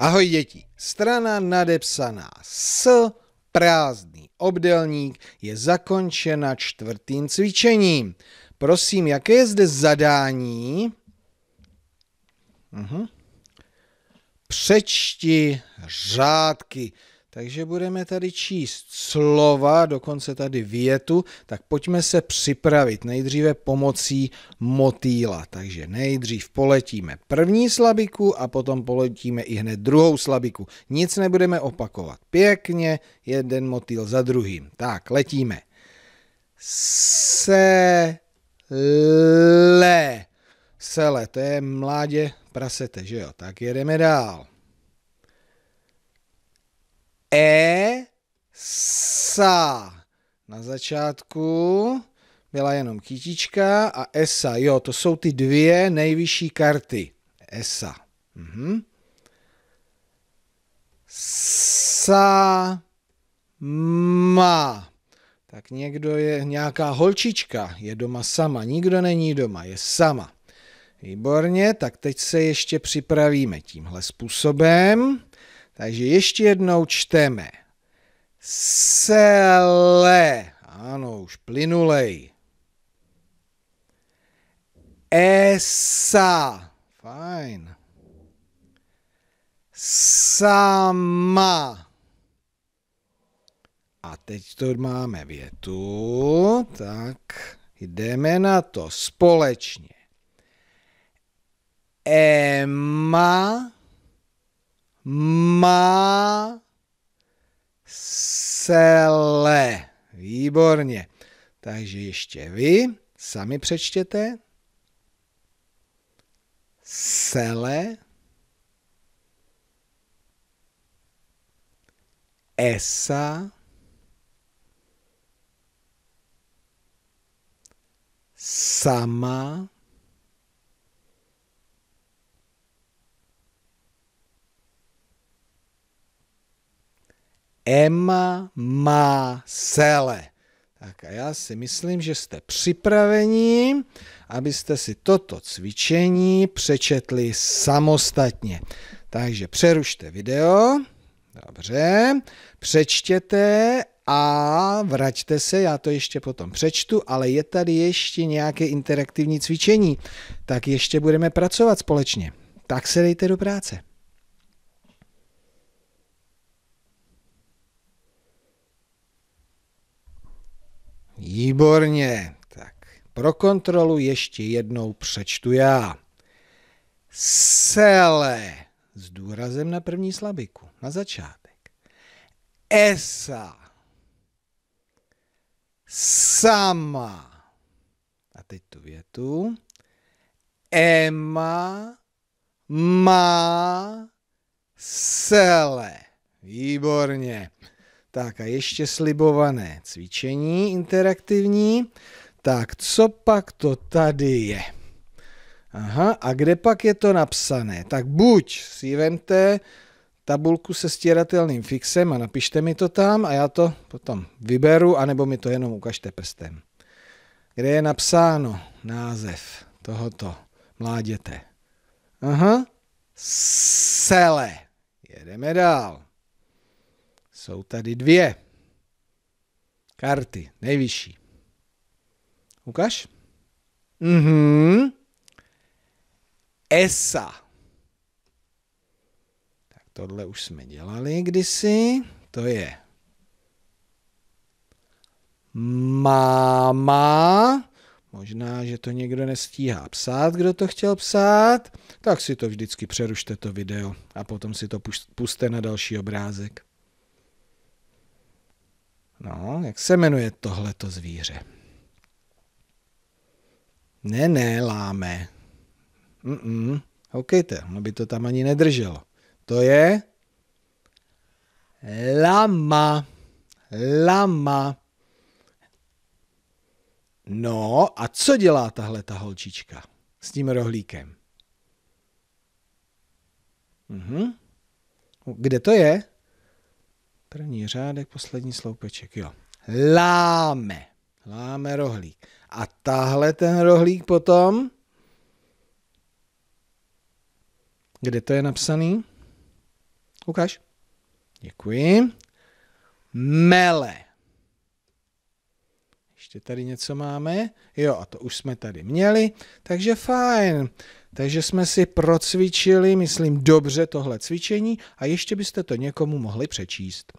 Ahoj děti, strana nadepsaná s prázdný obdelník je zakončena čtvrtým cvičením. Prosím, jaké je zde zadání? -huh. Mhm. Přečti řádky. Takže budeme tady číst slova, dokonce tady větu, tak pojďme se připravit nejdříve pomocí motýla. Takže nejdřív poletíme první slabiku a potom poletíme i hned druhou slabiku. Nic nebudeme opakovat. Pěkně jeden motýl za druhým. Tak, letíme. Se le. Sele, to je mládě prasete, že jo? Tak jedeme dál. E, sa. Na začátku byla jenom kytička a ESA. Jo, to jsou ty dvě nejvyšší karty. ESA. Mhm. Sa, ma. Tak někdo je, nějaká holčička je doma sama, nikdo není doma, je sama. Výborně, tak teď se ještě připravíme tímhle způsobem. Takže ještě jednou čteme. Sele. Ano, už plynulej. Esa. Fajn. Sama. A teď to máme větu. Tak jdeme na to společně. Emma má sele. Výborně. Takže ještě vy sami přečtěte. Sele. Esa. Sama. Emma Másele. Tak a já si myslím, že jste připraveni, abyste si toto cvičení přečetli samostatně. Takže přerušte video, dobře, přečtěte a vraťte se, já to ještě potom přečtu, ale je tady ještě nějaké interaktivní cvičení, tak ještě budeme pracovat společně. Tak se dejte do práce. Výborně, tak pro kontrolu ještě jednou přečtu já. Sele s důrazem na první slabiku, na začátek. Esa. Sama. A teď tu větu. Ema má sele. Výborně. Tak a ještě slibované cvičení interaktivní. Tak co pak to tady je? Aha, a kde pak je to napsané? Tak buď si vemte tabulku se stěratelným fixem a napište mi to tam a já to potom vyberu, anebo mi to jenom ukažte prstem. Kde je napsáno název tohoto mláděte? Aha, sele. Jedeme dál. Jsou tady dvě karty, nejvyšší. Ukaž. Mhm. Esa. Tak tohle už jsme dělali kdysi. To je máma. Možná, že to někdo nestíhá psát, kdo to chtěl psát, tak si to vždycky přerušte to video a potom si to puste na další obrázek. No, jak se jmenuje tohleto zvíře? Ne, ne, láme. Mm-mm. Houkejte, ono by to tam ani nedrželo. To je lama. Lama. No a co dělá tahle ta holčička s tím rohlíkem? Mm-hmm. Kde to je? První řádek, poslední sloupeček, jo. Láme. Láme rohlík. A tahle ten rohlík potom, kde to je napsaný? Ukaž. Děkuji. Mele. Ještě tady něco máme. Jo, a to už jsme tady měli, takže fajn. Takže jsme si procvičili, myslím, dobře tohle cvičení a ještě byste to někomu mohli přečíst.